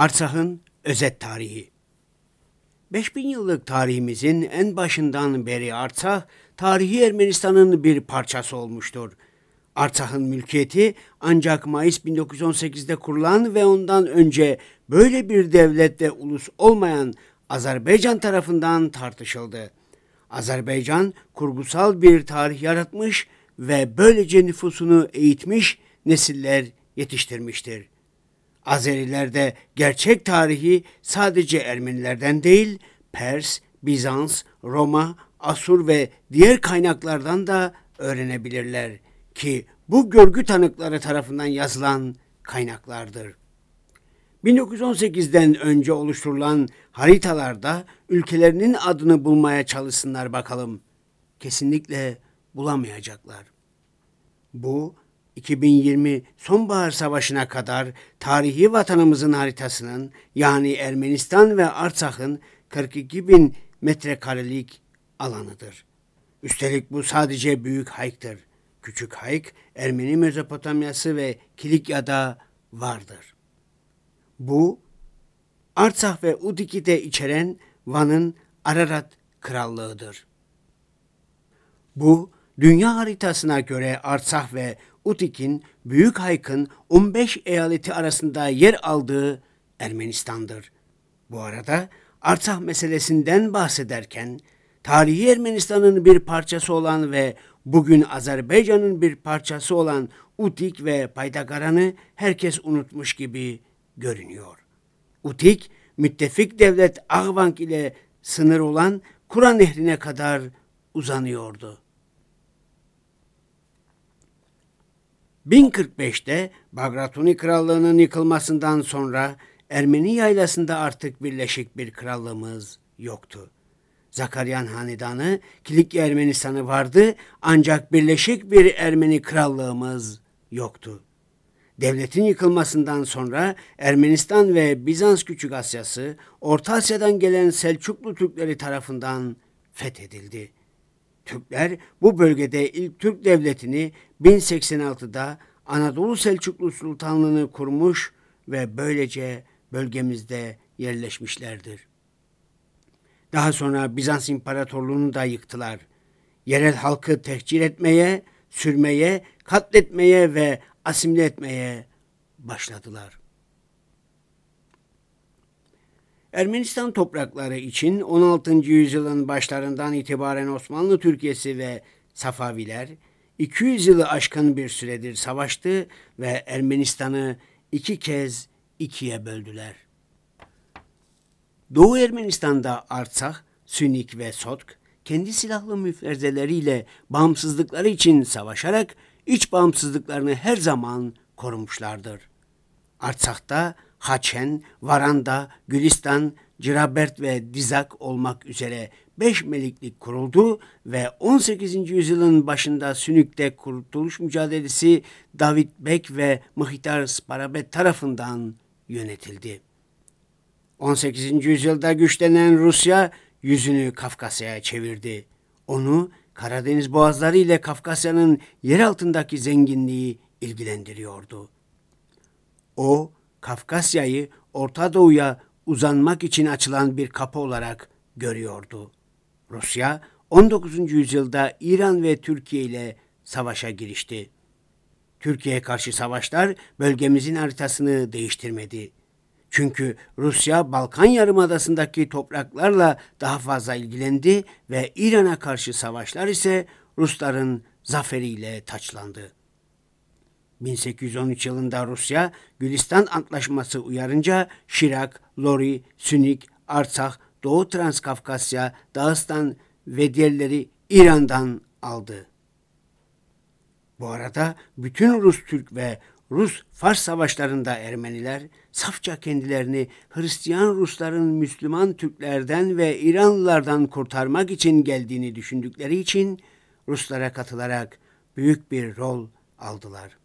Arsah'ın özet tarihi. 5000 yıllık tarihimizin en başından beri Artsah, tarihi Ermenistan'ın bir parçası olmuştur. Artsah'ın mülkiyeti ancak Mayıs 1918'de kurulan ve ondan önce böyle bir devlet ve ulus olmayan Azerbaycan tarafından tartışıldı. Azerbaycan kurgusal bir tarih yaratmış ve böylece nüfusunu eğitmiş nesiller yetiştirmiştir. Azerilerde gerçek tarihi sadece Ermenilerden değil, Pers, Bizans, Roma, Asur ve diğer kaynaklardan da öğrenebilirler ki bu görgü tanıkları tarafından yazılan kaynaklardır. 1918'den önce oluşturulan haritalarda ülkelerinin adını bulmaya çalışsınlar bakalım. Kesinlikle bulamayacaklar. Bu 2020 sonbahar savaşına kadar tarihi vatanımızın haritasının yani Ermenistan ve Artsakh'ın 42 bin metrekarelik alanıdır. Üstelik bu sadece büyük hayk'tır. Küçük hayk Ermeni Mezopotamyası ve Kilikya'da vardır. Bu Artsakh ve Udiki'de içeren Van'ın Ararat Krallığı'dır. Bu dünya haritasına göre Artsakh ve Utik'in, Büyük Hayk'ın 15 eyaleti arasında yer aldığı Ermenistan'dır. Bu arada Artah meselesinden bahsederken tarihi Ermenistan'ın bir parçası olan ve bugün Azerbaycan'ın bir parçası olan Utik ve Paydagaran'ı herkes unutmuş gibi görünüyor. Utik, müttefik devlet Ahvank ile sınır olan Kuran Nehri'ne kadar uzanıyordu. 1045'te Bagratuni Krallığı'nın yıkılmasından sonra Ermeni yaylasında artık birleşik bir krallığımız yoktu. Zakaryan Hanedanı, Kilik Ermenistan'ı vardı ancak birleşik bir Ermeni krallığımız yoktu. Devletin yıkılmasından sonra Ermenistan ve Bizans Küçük Asyası, Orta Asya'dan gelen Selçuklu Türkleri tarafından fethedildi. Türkler bu bölgede ilk Türk devletini 1086'da Anadolu Selçuklu Sultanlığı'nı kurmuş ve böylece bölgemizde yerleşmişlerdir. Daha sonra Bizans İmparatorluğunu da yıktılar. Yerel halkı tehcir etmeye, sürmeye, katletmeye ve asimile etmeye başladılar. Ermenistan toprakları için 16. yüzyılın başlarından itibaren Osmanlı Türkiye'si ve Safaviler 200 yılı aşkın bir süredir savaştı ve Ermenistan'ı iki kez ikiye böldüler. Doğu Ermenistan'da Artsakh, Sünik ve Sotk kendi silahlı müfrezeleriyle bağımsızlıkları için savaşarak iç bağımsızlıklarını her zaman korumuşlardır. Artsakh'ta Haçen, Varanda, Gülistan, Cirabert ve Dizak olmak üzere 5 meliklik kuruldu ve 18. yüzyılın başında Sünük'te kurtuluş mücadelesi David Beck ve Mahitar Sparabet tarafından yönetildi. 18. yüzyılda güçlenen Rusya yüzünü Kafkasya'ya çevirdi. Onu Karadeniz boğazları ile Kafkasya'nın yer altındaki zenginliği ilgilendiriyordu. O Kafkasya'yı Orta Doğu'ya uzanmak için açılan bir kapı olarak görüyordu. Rusya 19. yüzyılda İran ve Türkiye ile savaşa girişti. Türkiye'ye karşı savaşlar bölgemizin haritasını değiştirmedi. Çünkü Rusya Balkan Yarımadası'ndaki topraklarla daha fazla ilgilendi ve İran'a karşı savaşlar ise Rusların zaferiyle taçlandı. 1813 yılında Rusya Gülistan Antlaşması uyarınca Şirak, Lori, Sünik, Arsak, Doğu Transkafkasya, Dağıstan ve diğerleri İran'dan aldı. Bu arada bütün Rus-Türk ve Rus-Fars savaşlarında Ermeniler safça kendilerini Hristiyan Rusların Müslüman Türklerden ve İranlılardan kurtarmak için geldiğini düşündükleri için Ruslara katılarak büyük bir rol aldılar.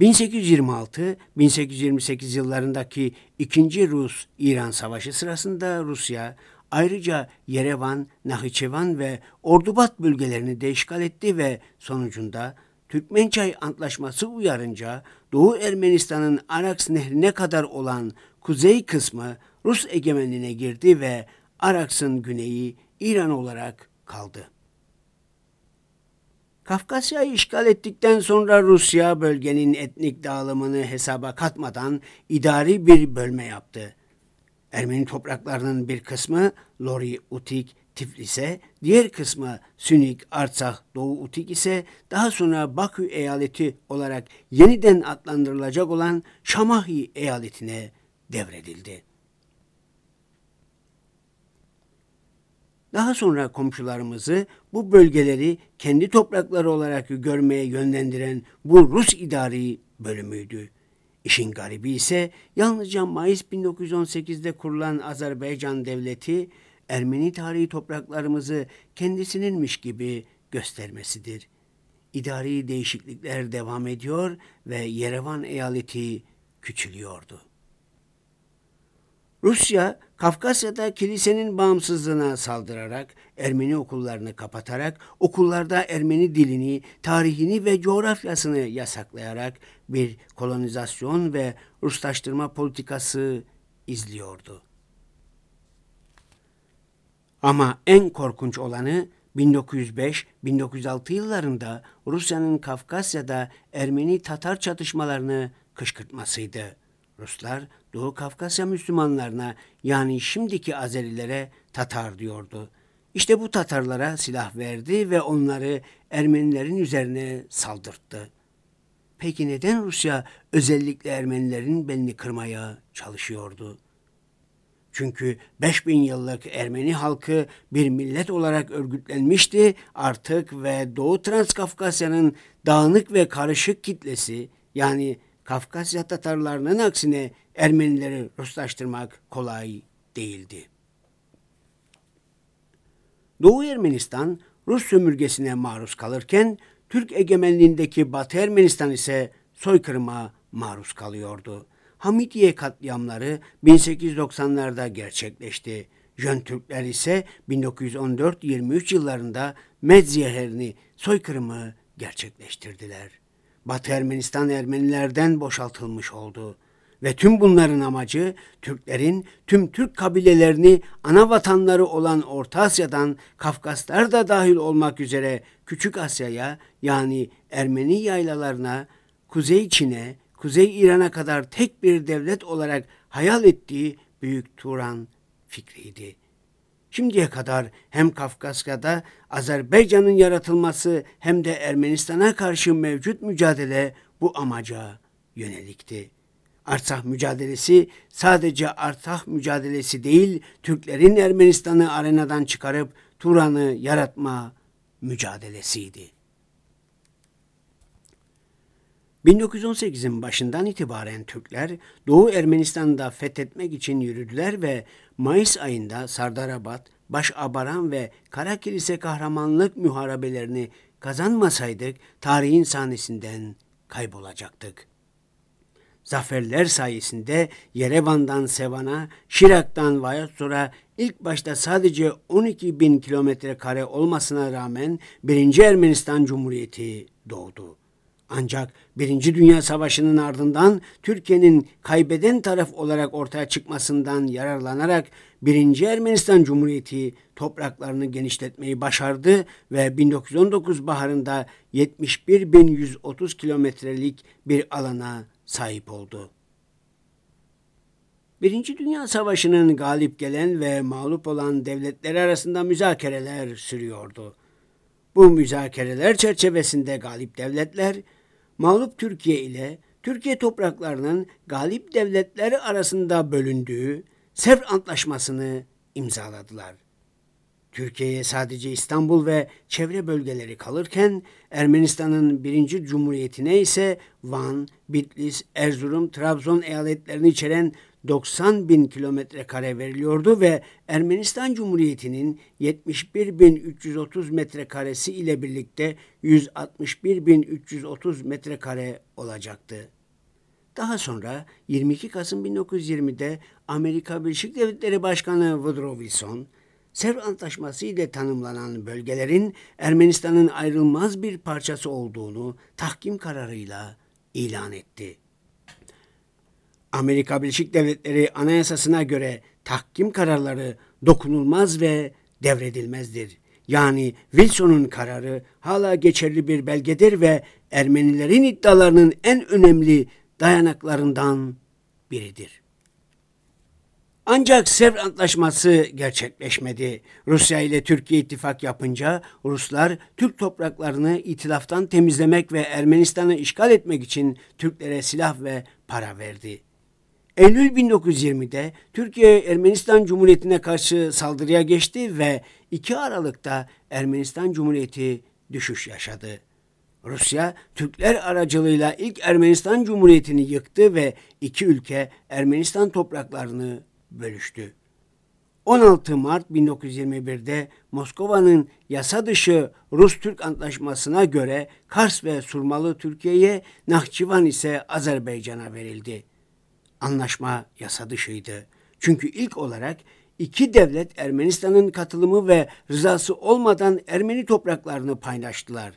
1826-1828 yıllarındaki ikinci Rus-İran Savaşı sırasında Rusya ayrıca Yerevan, Nahiçevan ve Ordubat bölgelerini de işgal etti ve sonucunda Türkmençay Antlaşması uyarınca Doğu Ermenistan'ın Araks Nehri'ne kadar olan kuzey kısmı Rus egemenliğine girdi ve Araks'ın güneyi İran olarak kaldı. Kafkasya'yı işgal ettikten sonra Rusya bölgenin etnik dağılımını hesaba katmadan idari bir bölme yaptı. Ermeni topraklarının bir kısmı Lori Utik Tiflis'e, diğer kısmı Sünik Artsakh Doğu Utik ise daha sonra Bakü eyaleti olarak yeniden adlandırılacak olan Şamahi eyaletine devredildi. Daha sonra komşularımızı bu bölgeleri kendi toprakları olarak görmeye yönlendiren bu Rus idari bölümüydü. İşin garibi ise yalnızca Mayıs 1918'de kurulan Azerbaycan devleti Ermeni tarihi topraklarımızı kendisininmiş gibi göstermesidir. İdari değişiklikler devam ediyor ve Yerevan eyaleti küçülüyordu. Rusya, Kafkasya'da kilisenin bağımsızlığına saldırarak, Ermeni okullarını kapatarak, okullarda Ermeni dilini, tarihini ve coğrafyasını yasaklayarak bir kolonizasyon ve Ruslaştırma politikası izliyordu. Ama en korkunç olanı 1905-1906 yıllarında Rusya'nın Kafkasya'da Ermeni-Tatar çatışmalarını kışkırtmasıydı. Ruslar Doğu Kafkasya Müslümanlarına yani şimdiki Azerilere Tatar diyordu. İşte bu Tatarlara silah verdi ve onları Ermenilerin üzerine saldırttı. Peki neden Rusya özellikle Ermenilerin belini kırmaya çalışıyordu? Çünkü 5000 yıllık Ermeni halkı bir millet olarak örgütlenmişti artık ve Doğu Transkafkasya'nın dağınık ve karışık kitlesi yani Kafkasya Tatarlarının aksine Ermenileri Ruslaştırmak kolay değildi. Doğu Ermenistan Rus sömürgesine maruz kalırken Türk egemenliğindeki Batı Ermenistan ise soykırıma maruz kalıyordu. Hamidiye katliamları 1890'larda gerçekleşti. Jön Türkler ise 1914-23 yıllarında Medzeherini soykırımı gerçekleştirdiler. Batı Ermenistan Ermenilerden boşaltılmış oldu. Ve tüm bunların amacı Türklerin tüm Türk kabilelerini ana vatanları olan Orta Asya'dan Kafkaslar da dahil olmak üzere Küçük Asya'ya yani Ermeni yaylalarına, Kuzey Çin'e, Kuzey İran'a kadar tek bir devlet olarak hayal ettiği Büyük Turan fikriydi.'' şimdiye kadar hem Kafkasya'da Azerbaycan'ın yaratılması hem de Ermenistan'a karşı mevcut mücadele bu amaca yönelikti. Artsah mücadelesi sadece Artsah mücadelesi değil, Türklerin Ermenistan'ı arenadan çıkarıp Turan'ı yaratma mücadelesiydi. 1918'in başından itibaren Türkler Doğu Ermenistan'da fethetmek için yürüdüler ve Mayıs ayında Sardarabat, Başabaran ve Karakilise kahramanlık müharabelerini kazanmasaydık tarihin sahnesinden kaybolacaktık. Zaferler sayesinde Yerevan'dan Sevan'a, Şirak'tan Vayasur'a ilk başta sadece 12 bin kilometre kare olmasına rağmen 1. Ermenistan Cumhuriyeti doğdu. Ancak Birinci Dünya Savaşı'nın ardından Türkiye'nin kaybeden taraf olarak ortaya çıkmasından yararlanarak Birinci Ermenistan Cumhuriyeti topraklarını genişletmeyi başardı ve 1919 baharında 71.130 kilometrelik bir alana sahip oldu. Birinci Dünya Savaşı'nın galip gelen ve mağlup olan devletleri arasında müzakereler sürüyordu. Bu müzakereler çerçevesinde galip devletler mağlup Türkiye ile Türkiye topraklarının galip devletleri arasında bölündüğü Sevr Antlaşması'nı imzaladılar. Türkiye'ye sadece İstanbul ve çevre bölgeleri kalırken Ermenistan'ın birinci cumhuriyetine ise Van, Bitlis, Erzurum, Trabzon eyaletlerini içeren 90 bin kilometre kare veriliyordu ve Ermenistan Cumhuriyeti'nin 71 bin 330 metrekaresi ile birlikte 161 bin 330 metrekare olacaktı. Daha sonra 22 Kasım 1920'de Amerika Birleşik Devletleri Başkanı Woodrow Wilson, Sevr Antlaşması ile tanımlanan bölgelerin Ermenistan'ın ayrılmaz bir parçası olduğunu tahkim kararıyla ilan etti. Amerika Birleşik Devletleri Anayasasına göre tahkim kararları dokunulmaz ve devredilmezdir. Yani Wilson'un kararı hala geçerli bir belgedir ve Ermenilerin iddialarının en önemli dayanaklarından biridir. Ancak Sevr Antlaşması gerçekleşmedi. Rusya ile Türkiye ittifak yapınca Ruslar Türk topraklarını itilaftan temizlemek ve Ermenistan'ı işgal etmek için Türklere silah ve para verdi. Eylül 1920'de Türkiye Ermenistan Cumhuriyeti'ne karşı saldırıya geçti ve 2 Aralık'ta Ermenistan Cumhuriyeti düşüş yaşadı. Rusya Türkler aracılığıyla ilk Ermenistan Cumhuriyeti'ni yıktı ve iki ülke Ermenistan topraklarını bölüştü. 16 Mart 1921'de Moskova'nın yasa dışı Rus-Türk antlaşmasına göre Kars ve Surmalı Türkiye'ye, Nahçıvan ise Azerbaycan'a verildi anlaşma yasa dışıydı. Çünkü ilk olarak iki devlet Ermenistan'ın katılımı ve rızası olmadan Ermeni topraklarını paylaştılar.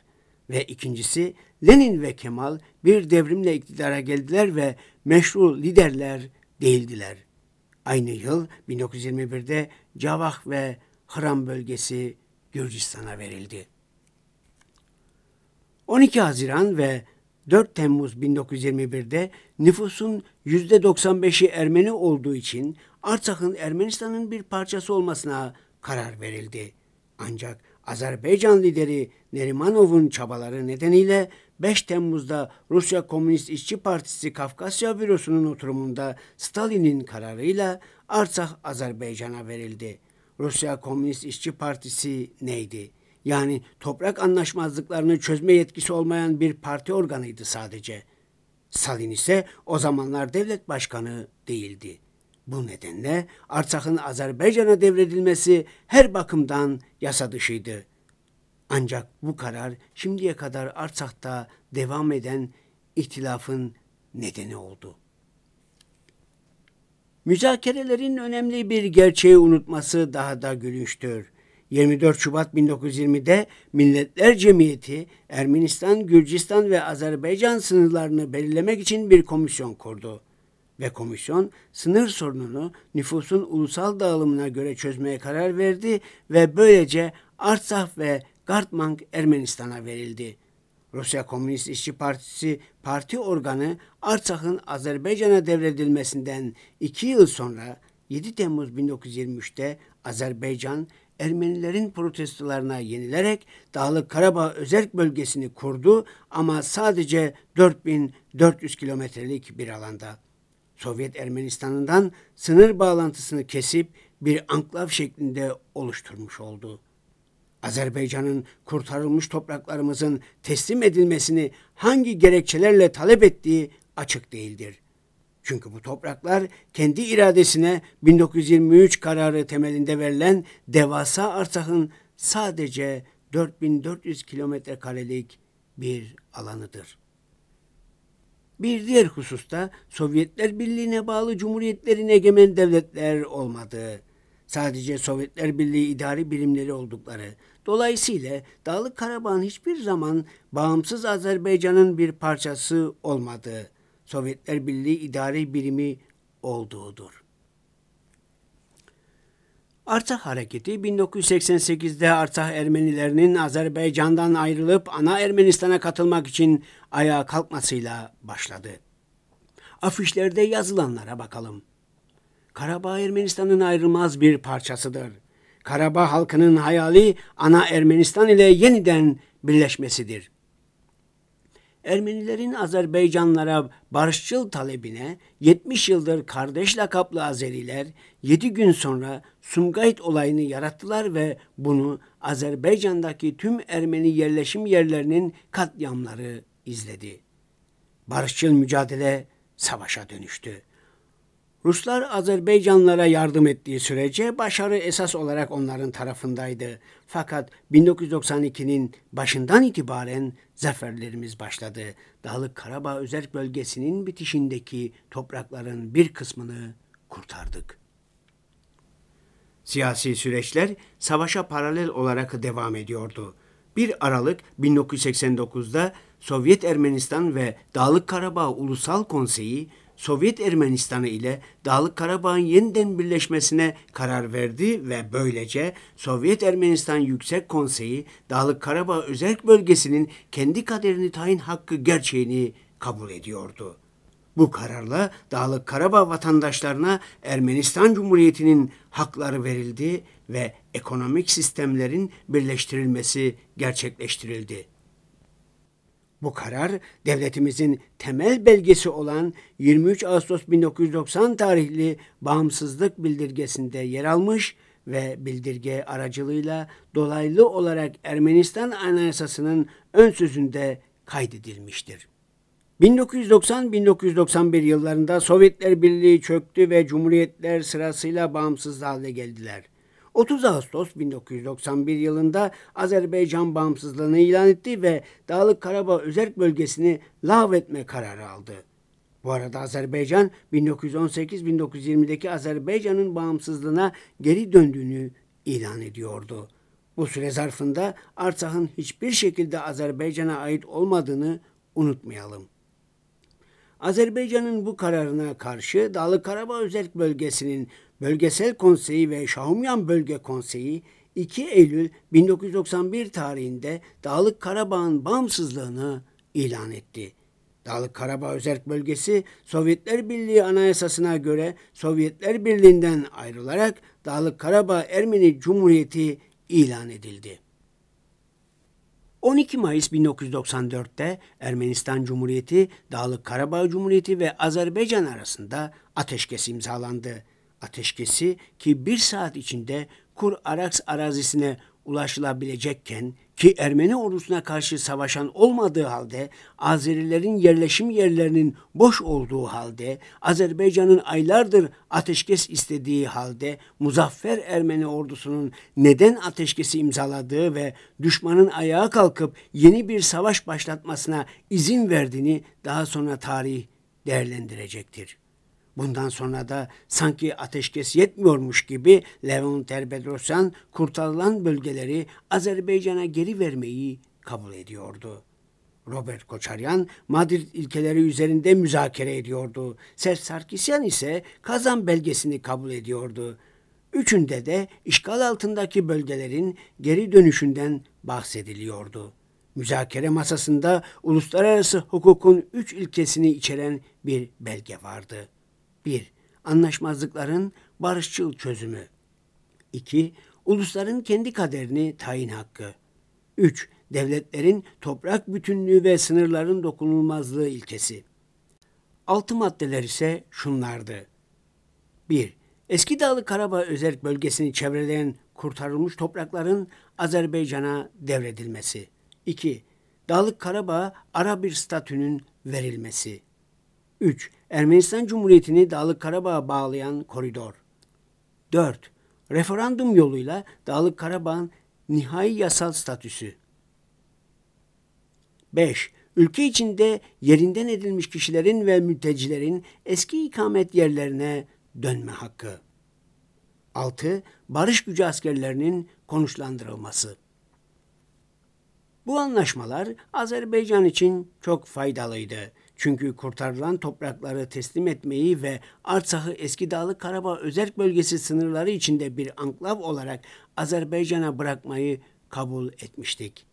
Ve ikincisi Lenin ve Kemal bir devrimle iktidara geldiler ve meşru liderler değildiler. Aynı yıl 1921'de Cavah ve Hram bölgesi Gürcistan'a verildi. 12 Haziran ve 4 Temmuz 1921'de nüfusun %95'i Ermeni olduğu için Artsak'ın Ermenistan'ın bir parçası olmasına karar verildi. Ancak Azerbaycan lideri Nerimanov'un çabaları nedeniyle 5 Temmuz'da Rusya Komünist İşçi Partisi Kafkasya Bürosu'nun oturumunda Stalin'in kararıyla Artsakh Azerbaycan'a verildi. Rusya Komünist İşçi Partisi neydi? yani toprak anlaşmazlıklarını çözme yetkisi olmayan bir parti organıydı sadece. Salin ise o zamanlar devlet başkanı değildi. Bu nedenle Artsak'ın Azerbaycan'a devredilmesi her bakımdan yasa dışıydı. Ancak bu karar şimdiye kadar Artsak'ta devam eden ihtilafın nedeni oldu. Müzakerelerin önemli bir gerçeği unutması daha da gülünçtür. 24 Şubat 1920'de Milletler Cemiyeti Ermenistan, Gürcistan ve Azerbaycan sınırlarını belirlemek için bir komisyon kurdu ve komisyon sınır sorununu nüfusun ulusal dağılımına göre çözmeye karar verdi ve böylece Artsakh ve Gartmank Ermenistan'a verildi. Rusya Komünist İşçi Partisi parti organı Artsakh'ın Azerbaycan'a devredilmesinden iki yıl sonra 7 Temmuz 1923'te Azerbaycan Ermenilerin protestolarına yenilerek Dağlık Karabağ özerk bölgesini kurdu ama sadece 4400 kilometrelik bir alanda. Sovyet Ermenistan'ından sınır bağlantısını kesip bir anklav şeklinde oluşturmuş oldu. Azerbaycan'ın kurtarılmış topraklarımızın teslim edilmesini hangi gerekçelerle talep ettiği açık değildir. Çünkü bu topraklar kendi iradesine 1923 kararı temelinde verilen devasa Arsah'ın sadece 4400 kilometre karelik bir alanıdır. Bir diğer hususta Sovyetler Birliği'ne bağlı cumhuriyetlerin egemen devletler olmadığı, sadece Sovyetler Birliği idari birimleri oldukları, dolayısıyla Dağlık Karabağ'ın hiçbir zaman bağımsız Azerbaycan'ın bir parçası olmadığı, Sovyetler Birliği idari Birimi olduğudur. Artsakh Hareketi 1988'de Artsakh Ermenilerinin Azerbaycan'dan ayrılıp ana Ermenistan'a katılmak için ayağa kalkmasıyla başladı. Afişlerde yazılanlara bakalım. Karabağ Ermenistan'ın ayrılmaz bir parçasıdır. Karabağ halkının hayali ana Ermenistan ile yeniden birleşmesidir. Ermenilerin Azerbaycanlara barışçıl talebine 70 yıldır kardeş lakaplı Azeriler 7 gün sonra Sumgayit olayını yarattılar ve bunu Azerbaycan'daki tüm Ermeni yerleşim yerlerinin katliamları izledi. Barışçıl mücadele savaşa dönüştü. Ruslar Azerbaycanlara yardım ettiği sürece başarı esas olarak onların tarafındaydı. Fakat 1992'nin başından itibaren zaferlerimiz başladı. Dağlık Karabağ Özerk Bölgesi'nin bitişindeki toprakların bir kısmını kurtardık. Siyasi süreçler savaşa paralel olarak devam ediyordu. 1 Aralık 1989'da Sovyet Ermenistan ve Dağlık Karabağ Ulusal Konseyi Sovyet Ermenistanı ile Dağlık Karabağ'ın yeniden birleşmesine karar verdi ve böylece Sovyet Ermenistan Yüksek Konseyi Dağlık Karabağ Özerk Bölgesi'nin kendi kaderini tayin hakkı gerçeğini kabul ediyordu. Bu kararla Dağlık Karabağ vatandaşlarına Ermenistan Cumhuriyeti'nin hakları verildi ve ekonomik sistemlerin birleştirilmesi gerçekleştirildi. Bu karar devletimizin temel belgesi olan 23 Ağustos 1990 tarihli bağımsızlık bildirgesinde yer almış ve bildirge aracılığıyla dolaylı olarak Ermenistan Anayasası'nın ön sözünde kaydedilmiştir. 1990-1991 yıllarında Sovyetler Birliği çöktü ve cumhuriyetler sırasıyla bağımsız hale geldiler. 30 Ağustos 1991 yılında Azerbaycan bağımsızlığını ilan etti ve Dağlık Karabağ Özerk Bölgesini lağvetme kararı aldı. Bu arada Azerbaycan 1918-1920'deki Azerbaycan'ın bağımsızlığına geri döndüğünü ilan ediyordu. Bu süre zarfında Artsakh'ın hiçbir şekilde Azerbaycan'a ait olmadığını unutmayalım. Azerbaycan'ın bu kararına karşı Dağlı Karabağ Özerk Bölgesi'nin Bölgesel Konseyi ve Şahumyan Bölge Konseyi 2 Eylül 1991 tarihinde Dağlık Karabağ'ın bağımsızlığını ilan etti. Dağlık Karabağ Özerk Bölgesi Sovyetler Birliği Anayasasına göre Sovyetler Birliği'nden ayrılarak Dağlık Karabağ Ermeni Cumhuriyeti ilan edildi. 12 Mayıs 1994'te Ermenistan Cumhuriyeti, Dağlık Karabağ Cumhuriyeti ve Azerbaycan arasında ateşkes imzalandı ateşkesi ki bir saat içinde Kur Araks arazisine ulaşılabilecekken ki Ermeni ordusuna karşı savaşan olmadığı halde Azerilerin yerleşim yerlerinin boş olduğu halde Azerbaycan'ın aylardır ateşkes istediği halde muzaffer Ermeni ordusunun neden ateşkesi imzaladığı ve düşmanın ayağa kalkıp yeni bir savaş başlatmasına izin verdiğini daha sonra tarih değerlendirecektir. Bundan sonra da sanki ateşkes yetmiyormuş gibi Levon Terbedrosyan kurtarılan bölgeleri Azerbaycan'a geri vermeyi kabul ediyordu. Robert Koçaryan Madrid ilkeleri üzerinde müzakere ediyordu. Serf Sarkisyan ise Kazan belgesini kabul ediyordu. Üçünde de işgal altındaki bölgelerin geri dönüşünden bahsediliyordu. Müzakere masasında uluslararası hukukun üç ilkesini içeren bir belge vardı.'' 1. Anlaşmazlıkların barışçıl çözümü. 2. Ulusların kendi kaderini tayin hakkı. 3. Devletlerin toprak bütünlüğü ve sınırların dokunulmazlığı ilkesi. Altı maddeler ise şunlardı. 1. Eski Dağlı Karabağ Özerk Bölgesini çevreleyen kurtarılmış toprakların Azerbaycan'a devredilmesi. 2. Dağlık Karabağ bir statünün verilmesi. 3. Ermenistan Cumhuriyeti'ni Dağlık Karabağ'a bağlayan koridor. 4. Referandum yoluyla Dağlık Karabağ'ın nihai yasal statüsü. 5. Ülke içinde yerinden edilmiş kişilerin ve mültecilerin eski ikamet yerlerine dönme hakkı. 6. Barış gücü askerlerinin konuşlandırılması. Bu anlaşmalar Azerbaycan için çok faydalıydı. Çünkü kurtarılan toprakları teslim etmeyi ve Arsah'ı eski Dağlı Karabağ özerk bölgesi sınırları içinde bir anklav olarak Azerbaycan'a bırakmayı kabul etmiştik.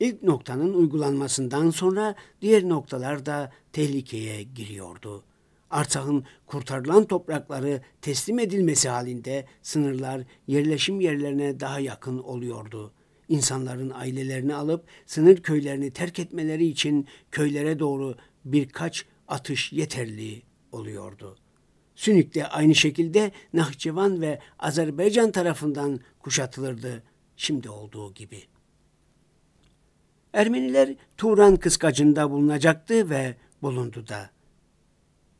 İlk noktanın uygulanmasından sonra diğer noktalar da tehlikeye giriyordu. Artsakh'ın kurtarılan toprakları teslim edilmesi halinde sınırlar yerleşim yerlerine daha yakın oluyordu. İnsanların ailelerini alıp sınır köylerini terk etmeleri için köylere doğru birkaç atış yeterli oluyordu. Sünik de aynı şekilde Nahçıvan ve Azerbaycan tarafından kuşatılırdı şimdi olduğu gibi. Ermeniler Turan kıskacında bulunacaktı ve bulundu da.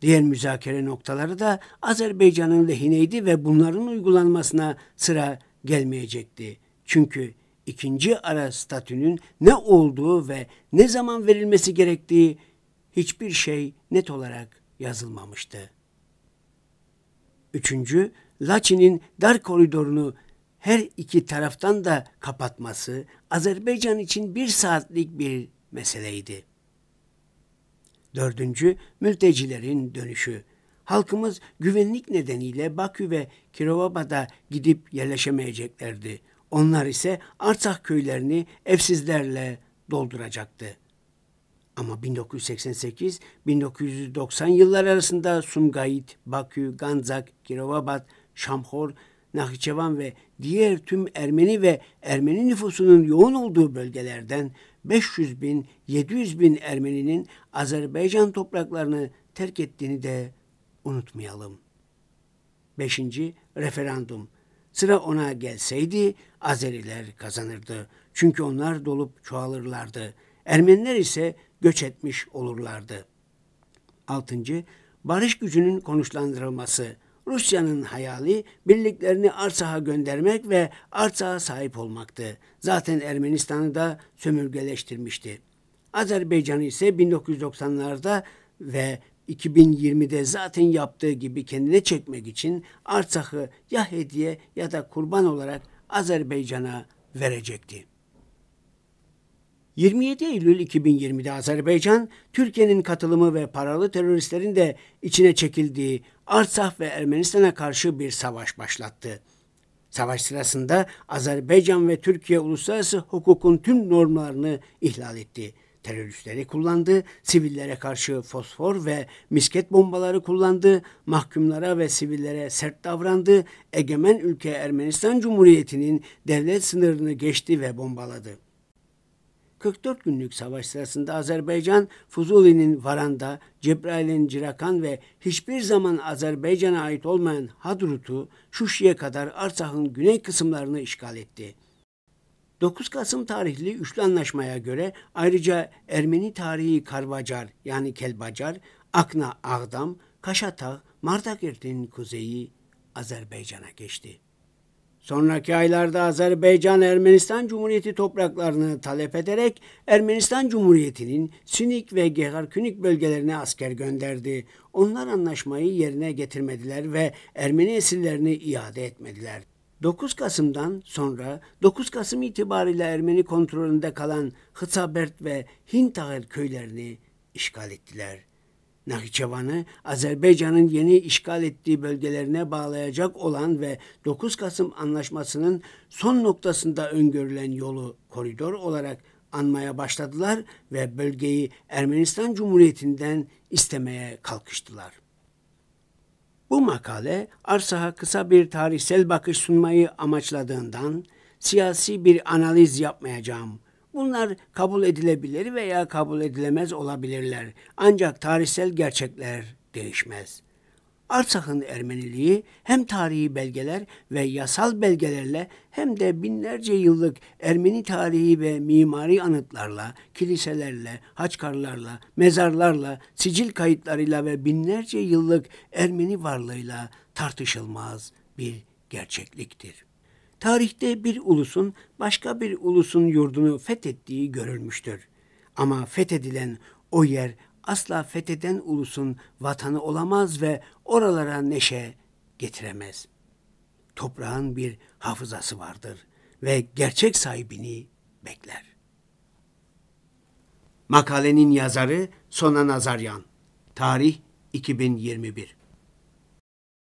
Diğer müzakere noktaları da Azerbaycan'ın lehineydi ve bunların uygulanmasına sıra gelmeyecekti. Çünkü ikinci ara statünün ne olduğu ve ne zaman verilmesi gerektiği hiçbir şey net olarak yazılmamıştı. Üçüncü, Laçin'in dar koridorunu her iki taraftan da kapatması Azerbaycan için bir saatlik bir meseleydi. Dördüncü, mültecilerin dönüşü. Halkımız güvenlik nedeniyle Bakü ve Kirovaba'da gidip yerleşemeyeceklerdi. Onlar ise Artsakh köylerini evsizlerle dolduracaktı.'' Ama 1988-1990 yıllar arasında Sumgayit, Bakü, Ganzak, Kirovabat, Şamhor, Nahçıvan ve diğer tüm Ermeni ve Ermeni nüfusunun yoğun olduğu bölgelerden 500 bin, 700 bin Ermeninin Azerbaycan topraklarını terk ettiğini de unutmayalım. 5. Referandum Sıra ona gelseydi Azeriler kazanırdı. Çünkü onlar dolup çoğalırlardı. Ermeniler ise göç etmiş olurlardı. 6. Barış gücünün konuşlandırılması. Rusya'nın hayali birliklerini Arsah'a göndermek ve Arsah'a sahip olmaktı. Zaten Ermenistan'ı da sömürgeleştirmişti. Azerbaycan'ı ise 1990'larda ve 2020'de zaten yaptığı gibi kendine çekmek için Arsah'ı ya hediye ya da kurban olarak Azerbaycan'a verecekti. 27 Eylül 2020'de Azerbaycan, Türkiye'nin katılımı ve paralı teröristlerin de içine çekildiği Artsah ve Ermenistan'a karşı bir savaş başlattı. Savaş sırasında Azerbaycan ve Türkiye uluslararası hukukun tüm normlarını ihlal etti. Teröristleri kullandı, sivillere karşı fosfor ve misket bombaları kullandı, mahkumlara ve sivillere sert davrandı, egemen ülke Ermenistan Cumhuriyeti'nin devlet sınırını geçti ve bombaladı. 44 günlük savaş sırasında Azerbaycan Fuzuli'nin Varanda, Cebrail'in Cirakan ve hiçbir zaman Azerbaycan'a ait olmayan Hadrut'u Şuşi'ye kadar Arsah'ın güney kısımlarını işgal etti. 9 Kasım tarihli üçlü anlaşmaya göre ayrıca Ermeni tarihi Karbacar yani Kelbacar, Akna Ağdam, Kaşata, Mardagirt'in kuzeyi Azerbaycan'a geçti. Sonraki aylarda Azerbaycan Ermenistan Cumhuriyeti topraklarını talep ederek Ermenistan Cumhuriyeti'nin Sünik ve Geharkünik bölgelerine asker gönderdi. Onlar anlaşmayı yerine getirmediler ve Ermeni esirlerini iade etmediler. 9 Kasım'dan sonra 9 Kasım itibariyle Ermeni kontrolünde kalan Hıtsabert ve Hintahir köylerini işgal ettiler.'' Nahçıvan'ı Azerbaycan'ın yeni işgal ettiği bölgelerine bağlayacak olan ve 9 Kasım Anlaşması'nın son noktasında öngörülen yolu koridor olarak anmaya başladılar ve bölgeyi Ermenistan Cumhuriyeti'nden istemeye kalkıştılar. Bu makale Arsah'a kısa bir tarihsel bakış sunmayı amaçladığından siyasi bir analiz yapmayacağım. Bunlar kabul edilebilir veya kabul edilemez olabilirler. Ancak tarihsel gerçekler değişmez. Arsak'ın Ermeniliği hem tarihi belgeler ve yasal belgelerle hem de binlerce yıllık Ermeni tarihi ve mimari anıtlarla, kiliselerle, haçkarlarla, mezarlarla, sicil kayıtlarıyla ve binlerce yıllık Ermeni varlığıyla tartışılmaz bir gerçekliktir tarihte bir ulusun başka bir ulusun yurdunu fethettiği görülmüştür. Ama fethedilen o yer asla fetheden ulusun vatanı olamaz ve oralara neşe getiremez. Toprağın bir hafızası vardır ve gerçek sahibini bekler. Makalenin yazarı Sona Nazaryan. Tarih 2021